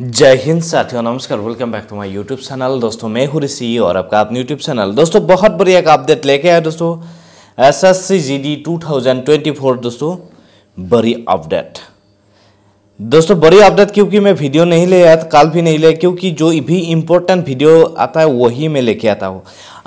जय हिंद साथियों नमस्कार welcome back to my YouTube channel दोस्तों मैं हूँ ऋषि और आपका अपने यूट्यूब चैनल दोस्तों बहुत बढ़िया एक अपडेट लेके आया दोस्तों एसएससी जीडी 2024 दोस्तों बड़ी अपडेट दोस्तों बड़ी अपडेट क्योंकि मैं वीडियो नहीं ले आया कल भी नहीं ले क्योंकि जो भी इम्पोर्टेंट वीडियो आता है वही मैं लेके आता हूँ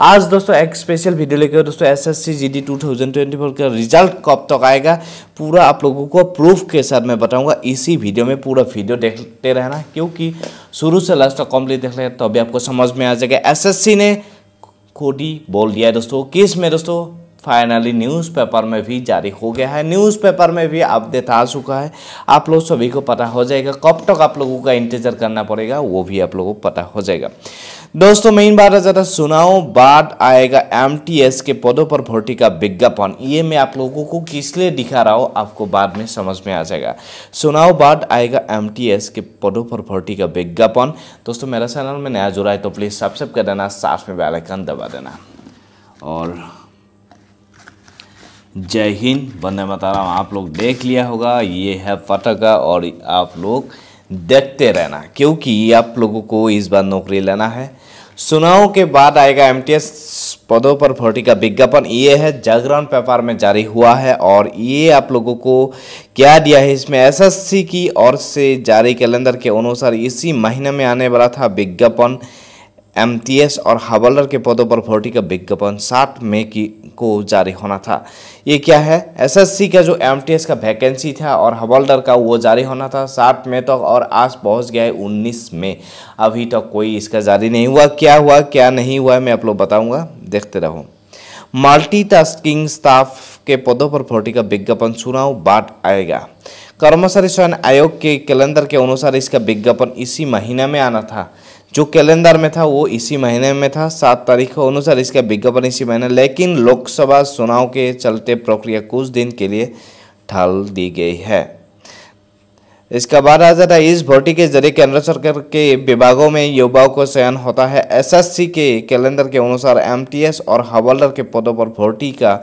आज दोस्तों एक स्पेशल वीडियो लेकर दोस्तों S S C G D two thousand twenty four का रिजल्ट कब तक तो आएगा पूरा आप लोगों को प्रूफ के साथ मैं बताऊंगा इसी वीडियो में पूरा वीडियो देखते रहना क्योंकि शुरू से लास्ट तक कम्प्लीट देख लेना तभी तो आपको समझ में आ जाएगा एस एस सी ने खोटी बोल दिया है दोस्तों किस में दोस्तों फाइनली न्यूज़पेपर में भी जारी हो गया है न्यूज़पेपर में भी अपडेट आ चुका है आप लोग सभी को पता हो जाएगा कब तक आप लोगों का इंतजार करना पड़ेगा वो भी आप लोगों को पता हो जाएगा दोस्तों मेन बात है ज़रा सुनाओ बाद आएगा एमटीएस के पदों पर भर्ती का विज्ञापन ये मैं आप लोगों को किस लिए दिखा रहा हूँ आपको बाद में समझ में आ जाएगा सुनाओ बाद आएगा एमटीएस के पदों पर भर्ती का विज्ञापन दोस्तों मेरा चैनल में नया जुड़ा है तो प्लीज़ सब्सक्राइब कर देना साथ में बेलाइकन दबा देना और जय हिंद वंदे माताराम आप लोग देख लिया होगा ये है फटका और आप लोग देखते रहना क्योंकि आप लोगों को इस बार नौकरी लेना है सुनाओ के बाद आएगा एमटीएस पदों पर भर्ती का विज्ञापन ये है जागरण पेपर में जारी हुआ है और ये आप लोगों को क्या दिया है इसमें एसएससी की ओर से जारी कैलेंडर के अनुसार इसी महीने में आने वाला था विज्ञापन एमटीएस और हवलर के पदों पर भर्ती का विज्ञापन सात मई की को जारी होना था ये क्या है एसएससी का जो एमटीएस का वैकेंसी था और हवलदार का वो जारी होना था सात मई तक तो और आज पहुंच गया है उन्नीस मई अभी तक तो कोई इसका जारी नहीं हुआ क्या हुआ क्या नहीं हुआ मैं आप लोग बताऊंगा देखते रहो मल्टीटास्किंग स्टाफ के पदों पर भर्ती का विज्ञापन चुनाव बाट आएगा कर्मचारी चयन आयोग के कैलेंडर के अनुसार इसका विज्ञापन इसी महीना में आना था जो कैलेंडर में था वो इसी महीने में था सात तारीख के अनुसार इसका विज्ञापन इसी महीने लेकिन लोकसभा चुनाव के चलते प्रक्रिया कुछ दिन के लिए ढाल दी गई है इसका बाद आ जाता है इस भर्ती के जरिए केंद्र सरकार के विभागों में युवाओं को चयन होता है एसएससी के कैलेंडर के अनुसार एमटीएस और हवलदार के पदों पर भर्ती का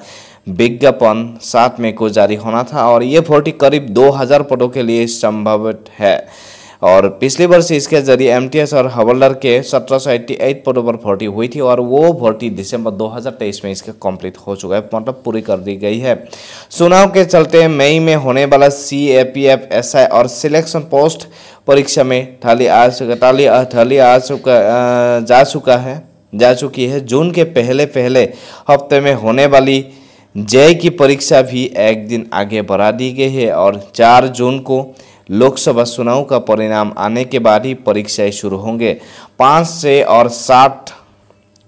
विज्ञापन सात मई को जारी होना था और ये भर्ती करीब 2000 पदों के लिए संभावित है और पिछले वर्ष इसके जरिए एम और हवलदार के सत्रह पदों पर भर्ती हुई थी और वो भर्ती दिसंबर 2023 में इसका कंप्लीट हो चुका है मतलब पूरी कर दी गई है चुनाव के चलते मई में होने वाला C A P F S I और सिलेक्शन पोस्ट परीक्षा में थाली आ चुका थाली थाली आ चुका जा चुका है जा चुकी है जून के पहले पहले हफ्ते में होने वाली जय e e की परीक्षा भी एक दिन आगे बढ़ा दी गई है और चार जून को लोकसभा चुनाव का परिणाम आने के बाद ही परीक्षाएं शुरू होंगे पाँच से और सात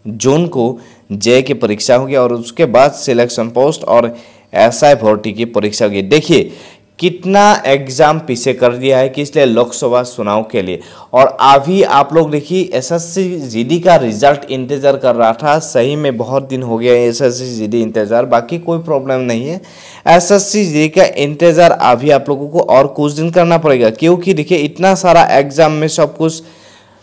जून को जे की परीक्षा होगी और उसके बाद सिलेक्शन पोस्ट और एस आई भर्ती की परीक्षा होगी देखिए कितना एग्ज़ाम पीछे कर दिया है कि इसलिए लोकसभा चुनाव के लिए और अभी आप लोग देखिए एसएससी जीडी का रिजल्ट इंतज़ार कर रहा था सही में बहुत दिन हो गया है एसएससी जीडी इंतज़ार बाकी कोई प्रॉब्लम नहीं है एसएससी जीडी का इंतज़ार अभी आप लोगों को और कुछ दिन करना पड़ेगा क्योंकि देखिए इतना सारा एग्ज़ाम में सब कुछ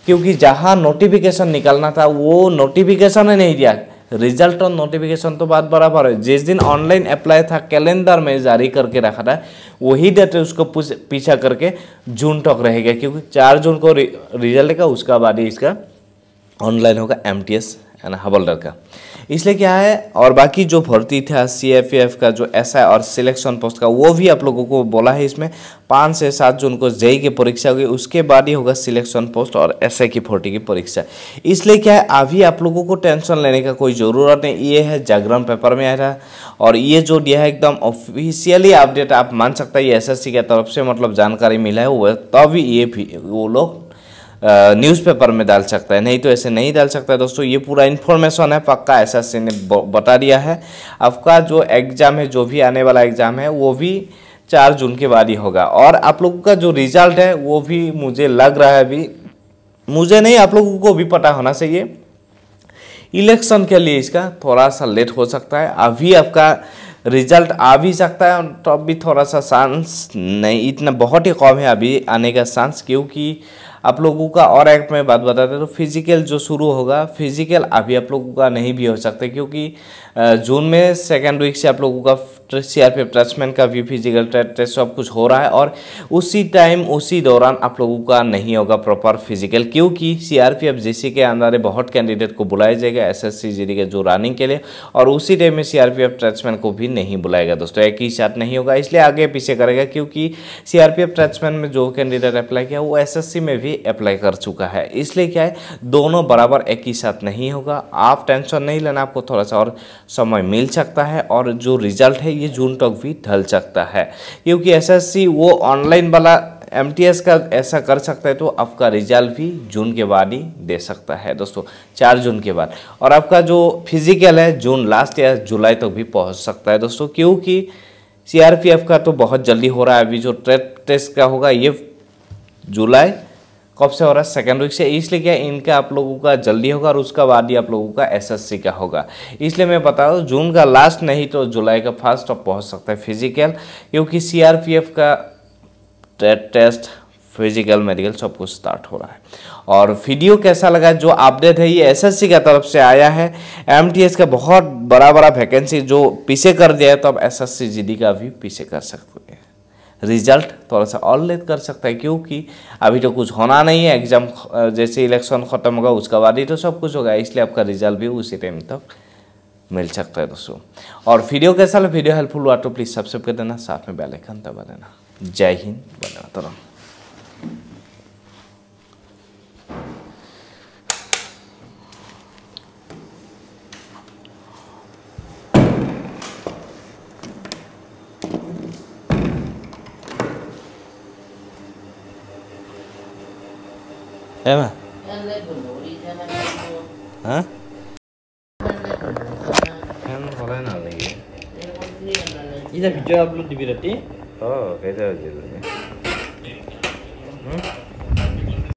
क्योंकि जहाँ नोटिफिकेशन निकलना था वो नोटिफिकेशन ही नहीं दिया रिजल्ट और नोटिफिकेशन तो बात बराबर है जिस दिन ऑनलाइन अप्लाई था कैलेंडर में जारी करके रखा था वही डेट उसको पीछा करके जून तक रहेगा क्योंकि चार जून को रिजल्ट का उसका बाद ही इसका ऑनलाइन होगा एम टी एस है ना हवलदार का इसलिए क्या है और बाकी जो भर्ती था सी एफ एफ का जो एस आई और सिलेक्शन पोस्ट का वो भी आप लोगों को बोला है इसमें पाँच से सात जून को जेई e e की परीक्षा होगी उसके बाद ही होगा सिलेक्शन पोस्ट और एस आई की भर्ती की परीक्षा इसलिए क्या है अभी आप लोगों को टेंशन लेने का कोई ज़रूरत नहीं ये है जागरण पेपर में आया था और ये जो दिया है एकदम ऑफिशियली अपडेट आप मान सकते हैं ये एस एस सी की तरफ से मतलब जानकारी मिला है वो तभी ये भी वो लोग न्यूज़पेपर में डाल सकता है नहीं तो ऐसे नहीं डाल सकता है दोस्तों ये पूरा इन्फॉर्मेशन है पक्का ऐसा से ने बता दिया है आपका जो एग्ज़ाम है जो भी आने वाला एग्ज़ाम है वो भी चार जून के बाद ही होगा और आप लोगों का जो रिजल्ट है वो भी मुझे लग रहा है अभी मुझे नहीं आप लोगों को भी पता होना चाहिए इलेक्शन के लिए इसका थोड़ा सा लेट हो सकता है अभी आपका रिजल्ट आ भी सकता है तब तो भी थोड़ा सा चांस नहीं इतना बहुत ही कम है अभी आने का चांस क्योंकि आप लोगों का और एक्ट में बात बताते हैं तो फिजिकल जो शुरू होगा फिजिकल अभी आप लोगों का नहीं भी हो सकता क्योंकि जून में सेकेंड वीक से आप लोगों का सी आर पी ट्रस्टमैन का भी फिजिकल टेस्ट सब कुछ हो रहा है और उसी टाइम उसी दौरान आप लोगों का नहीं होगा प्रॉपर फिजिकल क्योंकि C R P F G C के अंदर बहुत कैंडिडेट को बुलाया जाएगा S S C G D के जो रनिंग के लिए और उसी टाइम में C R P F tradesman को भी नहीं बुलाएगा दोस्तों एक ही साथ नहीं होगा इसलिए आगे पीछे करेगा क्योंकि C R P F tradesman में जो कैंडिडेट अप्लाई किया वो एस एस सी में भी अप्लाई कर चुका है इसलिए क्या है दोनों बराबर एक ही साथ नहीं होगा आप टेंशन नहीं लेना आपको थोड़ा सा और समय मिल सकता है और जो रिजल्ट है ये जून तक भी ढल सकता है क्योंकि एस वो ऑनलाइन वाला एम का ऐसा कर सकता है तो आपका रिजल्ट भी जून के बाद ही दे सकता है दोस्तों चार जून के बाद और आपका जो फिजिकल है जून लास्ट या जुलाई तक तो भी पहुंच सकता है दोस्तों क्योंकि सी का तो बहुत जल्दी हो रहा है अभी जो ट्रेड टेस्ट का होगा ये जुलाई कब से हो रहा है सेकेंड वीक से इसलिए क्या इनका आप लोगों का जल्दी होगा और उसका बाद ही आप लोगों का एसएससी का होगा इसलिए मैं बता दूँ जून का लास्ट नहीं तो जुलाई का फर्स्ट अब पहुँच सकता है फिजिकल क्योंकि सीआरपीएफ का टेस्ट फिजिकल मेडिकल सब कुछ स्टार्ट हो रहा है और वीडियो कैसा लगा जो अपडेट है ये एसएससी का तरफ से आया है एमटीएस का बहुत बड़ा बड़ा वैकेंसी जो पीछे कर दिया है तो अब एसएससी जीडी का भी पीछे कर सकते हैं रिजल्ट थोड़ा सा और लेट कर सकता है क्योंकि अभी तो कुछ होना नहीं है एग्ज़ाम जैसे इलेक्शन ख़त्म होगा उसके बाद ही तो सब कुछ होगा इसलिए आपका रिजल्ट भी उसी टाइम तक मिल सकता है दोस्तों और वीडियो कैसा लगा वीडियो हेल्पफुल हुआ तो प्लीज़ सब्सक्राइब कर देना साथ में बेल आइकन दबा देना जय हिंद बंदे Emma. Hand a એમાં e ા ইদা ভিডিও আপলোড দিবি রাতে ও কেজা দিবি